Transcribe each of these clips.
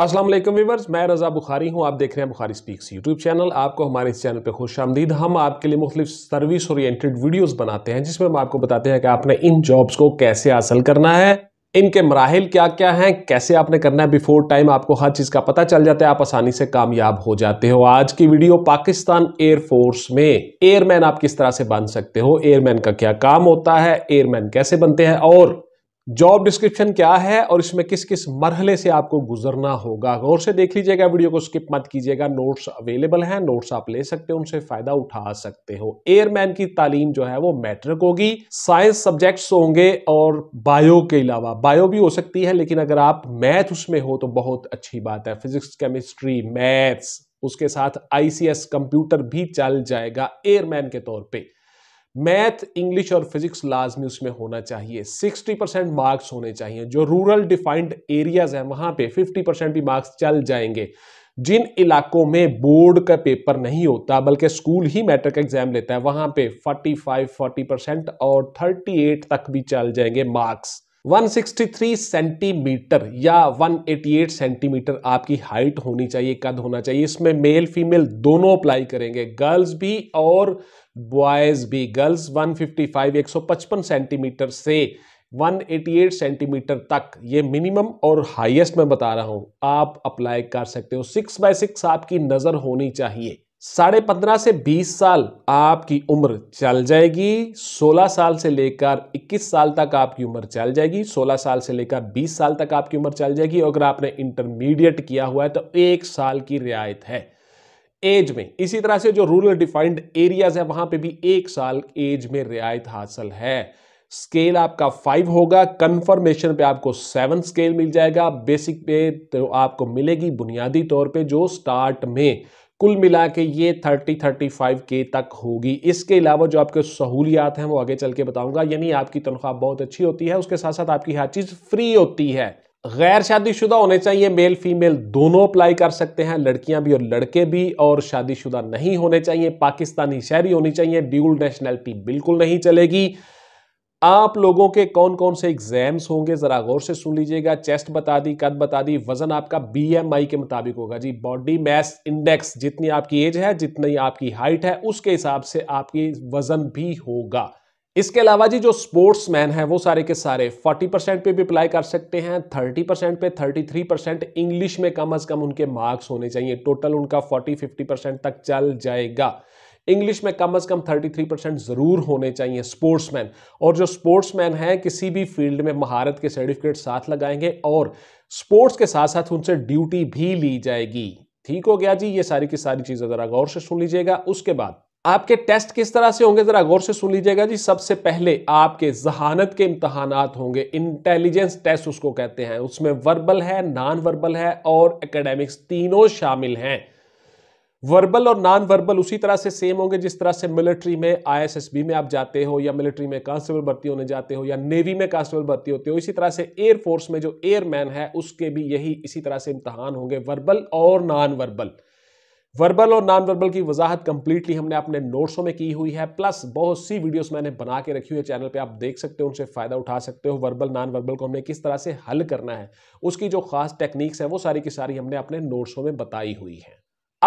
असलम वालेकुम मैं रज़ा बुखारी हूँ आप देख रहे हैं बुखारी स्पीक्स यूट्यूब चैनल आपको हमारे इस चैनल पे खुश आमदीद हम आपके लिए मुख्तु सर्विस ओरिएंटेड वीडियोस बनाते हैं जिसमें हम आपको बताते हैं कि आपने इन जॉब्स को कैसे हासिल करना है इनके मराहल क्या क्या हैं कैसे आपने करना है बिफोर टाइम आपको हर चीज़ का पता चल जाता है आप आसानी से कामयाब हो जाते हो आज की वीडियो पाकिस्तान एयरफोर्स में एयरमैन आप किस तरह से बन सकते हो एयरमैन का क्या काम होता है एयरमैन कैसे बनते हैं और जॉब डिस्क्रिप्शन क्या है और इसमें किस किस मरहले से आपको गुजरना होगा गौर से देख लीजिएगा वीडियो को स्किप मत कीजिएगा नोट्स अवेलेबल हैं नोट्स आप ले सकते हो उनसे फायदा उठा सकते हो एयरमैन की तालीम जो है वो मैट्रिक होगी साइंस सब्जेक्ट्स होंगे और बायो के अलावा बायो भी हो सकती है लेकिन अगर आप मैथ उसमें हो तो बहुत अच्छी बात है फिजिक्स केमिस्ट्री मैथ्स उसके साथ आईसीएस कंप्यूटर भी चल जाएगा एयरमैन के तौर पर मैथ इंग्लिश और फिजिक्स लाजमी उसमें होना चाहिए 60 परसेंट मार्क्स होने चाहिए जो रूरल डिफाइंड एरियाज हैं वहां पे 50 परसेंट भी मार्क्स चल जाएंगे जिन इलाकों में बोर्ड का पेपर नहीं होता बल्कि स्कूल ही मैटर का एग्जाम लेता है वहां पे 45 40 परसेंट और 38 तक भी चल जाएंगे मार्क्स 163 सेंटीमीटर या 188 सेंटीमीटर आपकी हाइट होनी चाहिए कद होना चाहिए इसमें मेल फीमेल दोनों अप्लाई करेंगे गर्ल्स भी और बॉयज़ भी गर्ल्स 155 155 सेंटीमीटर से 188 सेंटीमीटर तक ये मिनिमम और हाईएस्ट मैं बता रहा हूं आप अप्लाई कर सकते हो सिक्स बाय सिक्स आपकी नज़र होनी चाहिए साढ़े पंद्रह से बीस साल आपकी उम्र चल जाएगी सोलह साल से लेकर इक्कीस साल तक आपकी उम्र चल जाएगी सोलह साल से लेकर बीस साल तक आपकी उम्र चल जाएगी अगर आपने इंटरमीडिएट किया हुआ है तो एक साल की रियायत है एज में इसी तरह से जो रूरल डिफाइंड एरियाज है वहां पे भी एक साल एज में रियायत हासिल है स्केल आपका फाइव होगा कंफर्मेशन पे आपको सेवन स्केल मिल जाएगा बेसिक पे तो आपको मिलेगी बुनियादी तौर पे जो स्टार्ट में कुल मिला के ये थर्टी थर्टी फाइव के तक होगी इसके अलावा जो आपके सहूलियात हैं वो आगे चल के बताऊंगा यानी आपकी तनख्वाह बहुत अच्छी होती है उसके साथ साथ आपकी हर चीज़ फ्री होती है गैर शादीशुदा होने चाहिए मेल फीमेल दोनों अप्लाई कर सकते हैं लड़कियां भी और लड़के भी और शादीशुदा नहीं होने चाहिए पाकिस्तानी शहरी होनी चाहिए ड्यूल नेशनैलिटी बिल्कुल नहीं चलेगी आप लोगों के कौन कौन से एग्जाम्स होंगे ज़रा गौर से सुन लीजिएगा चेस्ट बता दी कद बता दी वजन आपका बीएमआई के मुताबिक होगा जी बॉडी मैस इंडेक्स जितनी आपकी एज है जितनी आपकी हाइट है उसके हिसाब से आपकी वजन भी होगा इसके अलावा जी जो स्पोर्ट्समैन है वो सारे के सारे 40 परसेंट पे भी अप्लाई कर सकते हैं 30 परसेंट पे 33 परसेंट इंग्लिश में कम अज़ कम उनके मार्क्स होने चाहिए टोटल उनका 40 50 परसेंट तक चल जाएगा इंग्लिश में कम अज़ कम 33 परसेंट ज़रूर होने चाहिए स्पोर्ट्समैन और जो स्पोर्ट्समैन है किसी भी फील्ड में महारत के सर्टिफिकेट साथ लगाएंगे और स्पोर्ट्स के साथ साथ उनसे ड्यूटी भी ली जाएगी ठीक हो गया जी ये सारी की सारी चीज़ें ज़रा गौर से सुन लीजिएगा उसके बाद आपके टेस्ट किस तरह से होंगे ज़रा गौर से सुन लीजिएगा जी सबसे पहले आपके जहानत के इम्तहान होंगे इंटेलिजेंस टेस्ट उसको कहते हैं उसमें वर्बल है नॉन वर्बल है और एकेडमिक्स तीनों शामिल हैं वर्बल और नॉन वर्बल उसी तरह से सेम होंगे जिस तरह से मिलिट्री में आईएसएसबी में आप जाते हो या मिलिट्री में कांस्टेबल भर्ती होने जाते हो या नेवी में कांस्टेबल भर्ती होते हो इसी तरह से एयरफोर्स में जो एयरमैन है उसके भी यही इसी तरह से इम्तहान होंगे वर्बल और नॉन वर्बल वर्बल और नॉन वर्बल की वजाहत कंप्लीटली हमने अपने नोट्सों में की हुई है प्लस बहुत सी वीडियोस मैंने बना के रखी हुई है चैनल पे आप देख सकते हो उनसे फ़ायदा उठा सकते हो वर्बल नॉन वर्बल को हमने किस तरह से हल करना है उसकी जो खास टेक्निक्स हैं वो सारी की सारी हमने अपने नोट्सों में बताई हुई है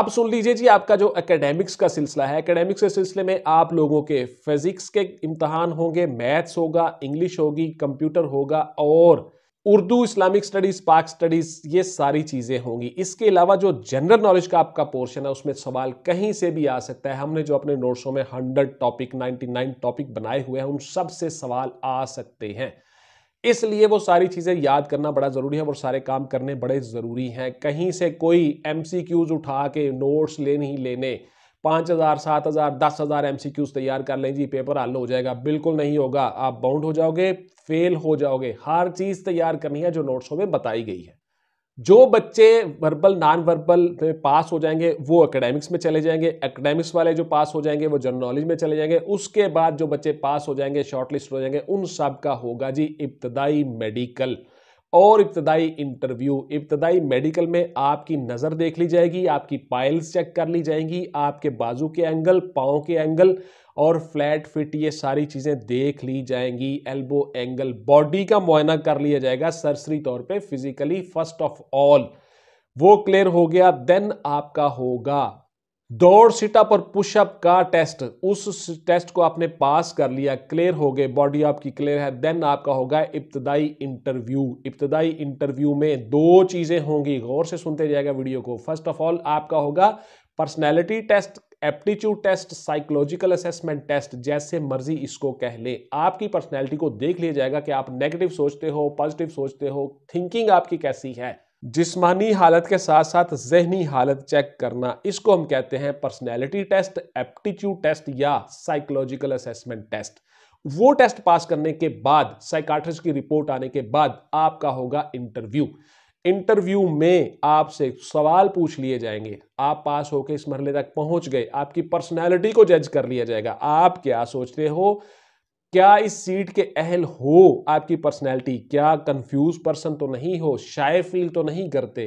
अब सुन लीजिए जी आपका जो एकेडेमिक्स का सिलसिला है एकेडेमिक्स के सिलसिले में आप लोगों के फिजिक्स के इम्तहान होंगे मैथ्स होगा इंग्लिश होगी कंप्यूटर होगा और Urdu Islamic studies Pak studies ये सारी चीज़ें होंगी इसके अलावा जो जनरल नॉलेज का आपका पोर्शन है उसमें सवाल कहीं से भी आ सकता है हमने जो अपने नोट्सों में 100 टॉपिक 99 टॉपिक बनाए हुए हैं उन सब से सवाल आ सकते हैं इसलिए वो सारी चीज़ें याद करना बड़ा ज़रूरी है और सारे काम करने बड़े ज़रूरी हैं कहीं से कोई एम उठा के नोट्स लेने ही लेने पाँच हज़ार सात हज़ार दस हज़ार एम सी क्यूज तैयार कर लें जी पेपर हल हो जाएगा बिल्कुल नहीं होगा आप बाउंड हो जाओगे फेल हो जाओगे हर चीज़ तैयार करनी है जो नोट्सों में बताई गई है जो बच्चे वर्बल नॉन वर्बल में पास हो जाएंगे वो एकेडमिक्स में चले जाएंगे एकेडमिक्स वाले जो पास हो जाएंगे वो जनरल नॉलेज में चले जाएंगे उसके बाद जो बच्चे पास हो जाएंगे शॉर्ट लिस्ट हो जाएंगे उन सब का होगा जी इब्तदाई मेडिकल और इब्तदाई इंटरव्यू इब्तदाई मेडिकल में आपकी नज़र देख ली जाएगी आपकी पाइल्स चेक कर ली जाएंगी आपके बाजू के एंगल पाँव के एंगल और फ्लैट फिट ये सारी चीज़ें देख ली जाएंगी एल्बो एंगल बॉडी का मुआयना कर लिया जाएगा सरसरी तौर पे फिजिकली फर्स्ट ऑफ ऑल वो क्लियर हो गया देन आपका होगा दौड़ सिटअप और पुशअप का टेस्ट उस टेस्ट को आपने पास कर लिया क्लियर हो गए बॉडी आपकी क्लियर है देन आपका होगा इब्तदाई इंटरव्यू इब्तदाई इंटरव्यू में दो चीज़ें होंगी गौर से सुनते जाएगा वीडियो को फर्स्ट ऑफ ऑल आपका होगा personality test aptitude test psychological assessment test जैसे मर्जी इसको कह ले आपकी पर्सनैलिटी को देख लिया जाएगा कि आप नेगेटिव सोचते हो पॉजिटिव सोचते हो थिंकिंग आपकी कैसी है जिस्मानी हालत के साथ साथ जहनी हालत चेक करना इसको हम कहते हैं पर्सनैलिटी टेस्ट एप्टीट्यूड टेस्ट या साइकोलॉजिकल असेसमेंट टेस्ट वो टेस्ट पास करने के बाद साइकाट्रिस्ट की रिपोर्ट आने के बाद आपका होगा इंटरव्यू इंटरव्यू में आपसे सवाल पूछ लिए जाएंगे आप पास होकर इस मरले तक पहुंच गए आपकी पर्सनैलिटी को जज कर लिया जाएगा आप क्या सोचते हो क्या इस सीट के अहल हो आपकी पर्सनैलिटी क्या कंफ्यूज पर्सन तो नहीं हो शाय फील तो नहीं करते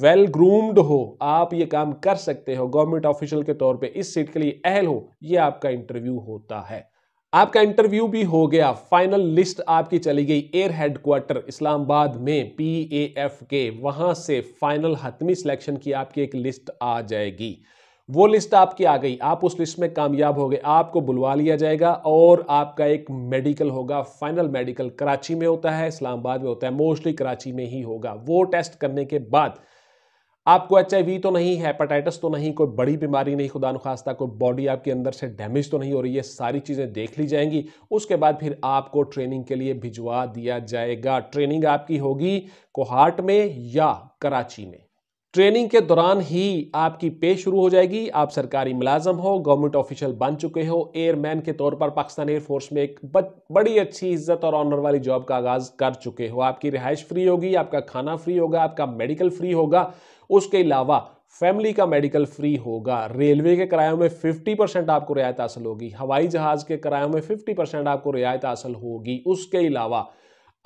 वेल well ग्रूम्ड हो आप ये काम कर सकते हो गवर्नमेंट ऑफिशियल के तौर पे इस सीट के लिए अहल हो ये आपका इंटरव्यू होता है आपका इंटरव्यू भी हो गया फाइनल लिस्ट आपकी चली गई एयर हेडक्वार्टर इस्लामाबाद में पी ए एफ के वहां से फाइनल हतमी सिलेक्शन की आपकी एक लिस्ट आ जाएगी वो लिस्ट आपकी आ गई आप उस लिस्ट में कामयाब हो गए आपको बुलवा लिया जाएगा और आपका एक मेडिकल होगा फाइनल मेडिकल कराची में होता है इस्लामाबाद में होता है मोस्टली कराची में ही होगा वो टेस्ट करने के बाद आपको एच तो नहीं हैपेटाइटिस तो नहीं कोई बड़ी बीमारी नहीं खुदा नखास्ता कोई बॉडी आपके अंदर से डैमेज तो नहीं हो रही है सारी चीज़ें देख ली जाएंगी उसके बाद फिर आपको ट्रेनिंग के लिए भिजवा दिया जाएगा ट्रेनिंग आपकी होगी कोहाट में या कराची में ट्रेनिंग के दौरान ही आपकी पे शुरू हो जाएगी आप सरकारी मुलाजम हो गवर्नमेंट ऑफिशियल बन चुके हो एयरमैन के तौर पर पाकिस्तान एयरफोर्स में एक बड़ी अच्छी इज्जत और ऑनर वाली जॉब का आगाज़ कर चुके हो आपकी रिहाइश फ्री होगी आपका खाना फ्री होगा आपका मेडिकल फ्री होगा उसके अलावा फैमिली का मेडिकल फ्री होगा रेलवे के किरायों में 50 परसेंट आपको रियायत हासिल होगी हवाई जहाज़ के किरायों में 50 परसेंट आपको रियायत हासिल होगी उसके अलावा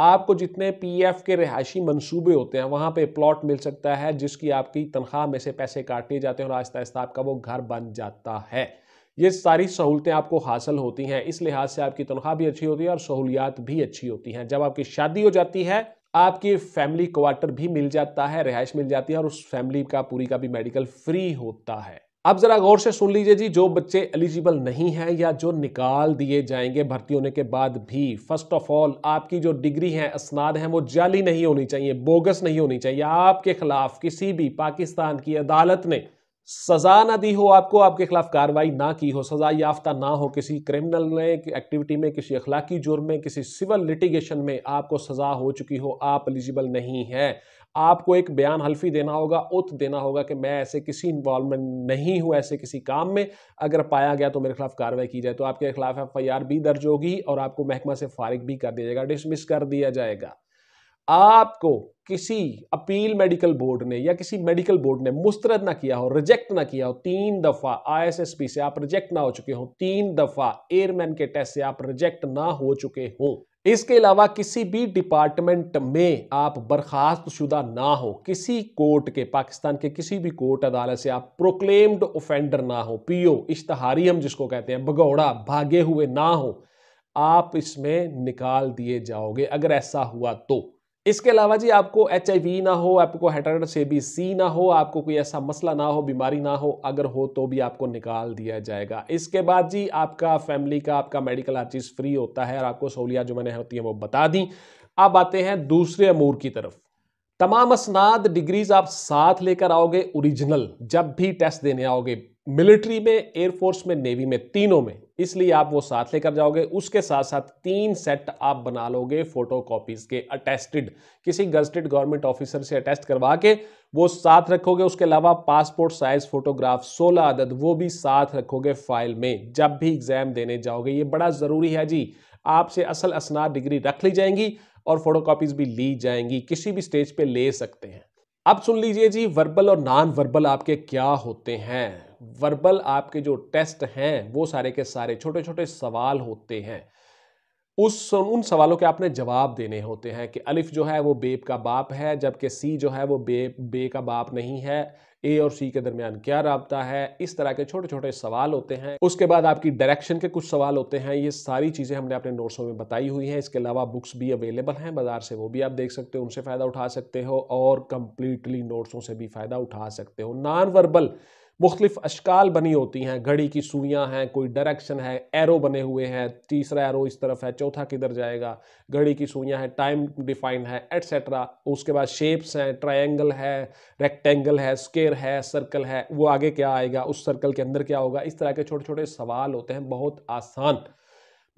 आपको जितने पीएफ e के रिहायशी मंसूबे होते हैं वहाँ पे प्लॉट मिल सकता है जिसकी आपकी तनख्वाह में से पैसे काटे जाते हैं और आहिस्ता आहिस्ता आपका वो घर बन जाता है ये सारी सहूलतें आपको हासिल होती हैं इस लिहाज से आपकी तनख्वाह भी अच्छी होती है और सहूलियात भी अच्छी होती हैं जब आपकी शादी हो जाती है आपकी फैमिली क्वार्टर भी मिल जाता है रिहायश मिल जाती है और उस फैमिली का पूरी का भी मेडिकल फ्री होता है अब ज़रा गौर से सुन लीजिए जी जो बच्चे एलिजिबल नहीं हैं या जो निकाल दिए जाएंगे भर्ती होने के बाद भी फर्स्ट ऑफ ऑल आपकी जो डिग्री है असनाद हैं वो जाली नहीं होनी चाहिए बोगस नहीं होनी चाहिए आपके खिलाफ किसी भी पाकिस्तान की अदालत ने सज़ा ना दी हो आपको आपके खिलाफ कार्रवाई ना की हो सज़ा याफ्ता ना हो किसी क्रिमिनल ने एक्टिविटी में किसी अखलाकी जुर्म में किसी सिविल लिटिगेशन में आपको सज़ा हो चुकी हो आप एलिजिबल नहीं है आपको एक बयान हल्फी देना होगा उत देना होगा कि मैं ऐसे किसी इन्वॉल्वमेंट नहीं हूँ ऐसे किसी काम में अगर पाया गया तो मेरे खिलाफ कार्रवाई की जाए तो आपके खिलाफ एफ आई आर भी दर्ज होगी और आपको महकमा से फारिग भी कर दिया जाएगा डिसमिस कर दिया जाएगा आपको किसी अपील मेडिकल बोर्ड ने या किसी मेडिकल बोर्ड ने मुस्तरद ना किया हो रिजेक्ट ना किया हो तीन दफ़ा आईएसएसपी से आप रिजेक्ट ना हो चुके हो तीन दफ़ा एयरमैन के टेस्ट से आप रिजेक्ट ना हो चुके हों इसके अलावा किसी भी डिपार्टमेंट में आप बर्खास्त शुदा ना हो किसी कोर्ट के पाकिस्तान के किसी भी कोर्ट अदालत से आप प्रोक्लेम्ड ऑफेंडर ना हो पीओ इश्तहारी हम जिसको कहते हैं भगौड़ा भागे हुए ना हो आप इसमें निकाल दिए जाओगे अगर ऐसा हुआ तो इसके अलावा जी आपको एच ना हो आपको हेटाइटिस ए बी सी ना हो आपको कोई ऐसा मसला ना हो बीमारी ना हो अगर हो तो भी आपको निकाल दिया जाएगा इसके बाद जी आपका फैमिली का आपका मेडिकल हर चीज़ फ्री होता है और आपको सहूलियात जो मैंने होती हैं वो बता दी अब आते हैं दूसरे अमूर की तरफ तमाम असनाद डिग्रीज आप साथ लेकर आओगे ओरिजिनल जब भी टेस्ट देने आओगे मिलिट्री में एयरफोर्स में नेवी में तीनों में इसलिए आप वो साथ लेकर जाओगे उसके साथ साथ तीन सेट आप बना लोगे फोटो कॉपीज के अटेस्टेड किसी गजटेड गवर्नमेंट ऑफिसर से अटेस्ट करवा के वो साथ रखोगे उसके अलावा पासपोर्ट साइज फोटोग्राफ 16 आदद वो भी साथ रखोगे फाइल में जब भी एग्जाम देने जाओगे ये बड़ा ज़रूरी है जी आपसे असल असनाद डिग्री रख ली जाएंगी और फोटो भी ली जाएंगी किसी भी स्टेज पर ले सकते हैं अब सुन लीजिए जी वर्बल और नॉन वर्बल आपके क्या होते हैं वर्बल आपके जो टेस्ट हैं वो सारे के सारे छोटे छोटे सवाल होते हैं उस उन सवालों के आपने जवाब देने होते हैं कि अलिफ जो है वो बेब का बाप है जबकि सी जो है वो बे बे का बाप नहीं है ए और सी के दरमियान क्या रबता है इस तरह के छोटे छोटे सवाल होते हैं उसके बाद आपकी डायरेक्शन के कुछ सवाल होते हैं ये सारी चीज़ें हमने अपने नोट्सों में बताई हुई हैं इसके अलावा बुक्स भी अवेलेबल हैं बाज़ार से वो भी आप देख सकते हो उनसे फ़ायदा उठा सकते हो और कम्प्लीटली नोट्सों से भी फ़ायदा उठा सकते हो नॉन वर्बल मुख्तलिफ अशकाल बनी होती हैं घड़ी की सुइयाँ हैं कोई डायरेक्शन है एरो बने हुए हैं तीसरा एरो इस तरफ है चौथा किधर जाएगा घड़ी की सुइयाँ हैं टाइम डिफाइंड है एट्सेट्रा उसके बाद शेप्स हैं ट्रायंगल है रेक्टेंगल है स्केयर है सर्कल है वो आगे क्या आएगा उस सर्कल के अंदर क्या होगा इस तरह के छोटे छोटे सवाल होते हैं बहुत आसान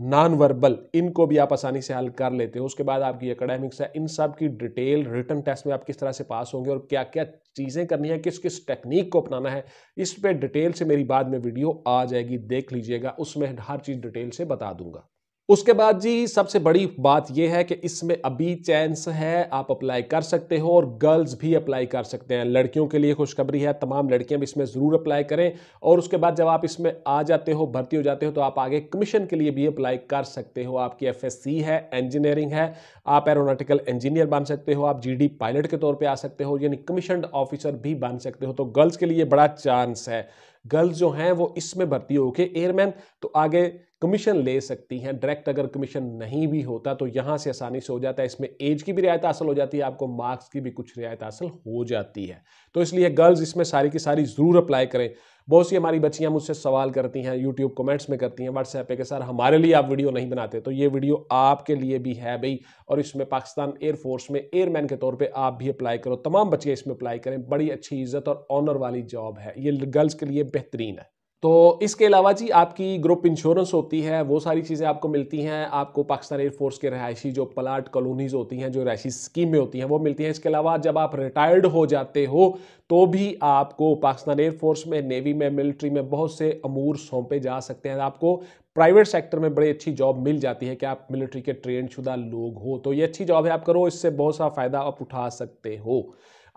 नॉन वर्बल इनको भी आप आसानी से हल कर लेते हो उसके बाद आपकी एकेडमिक्स है इन सब की डिटेल रिटर्न टेस्ट में आप किस तरह से पास होंगे और क्या क्या चीज़ें करनी है किस किस टेक्निक को अपनाना है इस पर डिटेल से मेरी बाद में वीडियो आ जाएगी देख लीजिएगा उसमें हर चीज़ डिटेल से बता दूंगा उसके बाद जी सबसे बड़ी बात यह है कि इसमें अभी चांस है आप अप्लाई कर सकते हो और गर्ल्स भी अप्लाई कर सकते हैं लड़कियों के लिए खुशखबरी है तमाम लड़कियां भी इसमें ज़रूर अप्लाई करें और उसके बाद जब आप इसमें आ जाते हो भर्ती हो जाते हो तो आप आगे कमीशन के लिए भी अप्लाई कर सकते हो आपकी एफ है इंजीनियरिंग है आप एरोनाटिकल इंजीनियर बन सकते हो आप जी पायलट के तौर पर आ सकते हो यानी कमीशन ऑफिसर भी बन सकते हो तो गर्ल्स के लिए बड़ा चांस है गर्ल्स जो हैं वो इसमें भर्ती होके एयरमैन तो आगे कमीशन ले सकती हैं डायरेक्ट अगर कमीशन नहीं भी होता तो यहाँ से आसानी से हो जाता है इसमें एज की भी रियायत हासिल हो जाती है आपको मार्क्स की भी कुछ रियायत हासिल हो जाती है तो इसलिए गर्ल्स इसमें सारी की सारी ज़रूर अप्लाई करें बहुत सी हमारी बच्चियाँ मुझसे सवाल करती हैं यूट्यूब कमेंट्स में करती हैं व्हाट्सएप पे कि सर हमारे लिए आप वीडियो नहीं बनाते तो ये वीडियो आपके लिए भी है भाई और इसमें पाकिस्तान एयरफोर्स में एयरमैन के तौर पर आप भी अप्लाई करो तमाम बच्चे इसमें अप्लाई करें बड़ी अच्छी इज्जत और ऑनर वाली जॉब है ये गर्ल्स के लिए बेहतरीन है तो इसके अलावा जी आपकी ग्रुप इंश्योरेंस होती है वो सारी चीज़ें आपको मिलती हैं आपको पाकिस्तान एयरफोर्स के रहायशी जो प्लाट कॉलोनीज़ होती हैं जो रहायशी स्कीम में होती हैं वो मिलती हैं इसके अलावा जब आप रिटायर्ड हो जाते हो तो भी आपको पाकिस्तान एयरफोर्स में नेवी में मिलिट्री में बहुत से अमूर सौंपे जा सकते हैं आपको प्राइवेट सेक्टर में बड़ी अच्छी जॉब मिल जाती है कि आप मिलिट्री के ट्रेंड शुदा लोग हो तो ये अच्छी जॉब है आप करो इससे बहुत सा फ़ायदा आप उठा सकते हो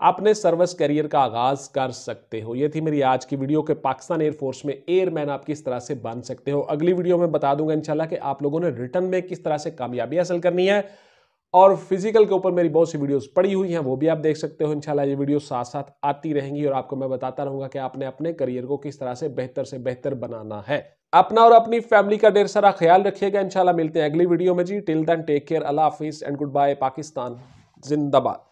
अपने सर्विस करियर का आगाज कर सकते हो ये थी मेरी आज की वीडियो के पाकिस्तान एयरफोर्स में एयरमैन आप किस तरह से बन सकते हो अगली वीडियो में बता दूंगा इंशाल्लाह कि आप लोगों ने रिटर्न में किस तरह से कामयाबी हासिल करनी है और फिजिकल के ऊपर मेरी बहुत सी वीडियोस पड़ी हुई हैं वो भी आप देख सकते हो इंशाल्लाह ये वीडियो साथ साथ आती रहेंगी और आपको मैं बताता रहूंगा कि आपने अपने करियर को किस तरह से बेहतर से बेहतर बनाना है अपना और अपनी फैमिली का ढेर सारा ख्याल रखिएगा इंशाल्लाह मिलते हैं अगली वीडियो में जी till then take care Allah हाफिज़ एंड गुड बाय पाकिस्तान जिंदाबाद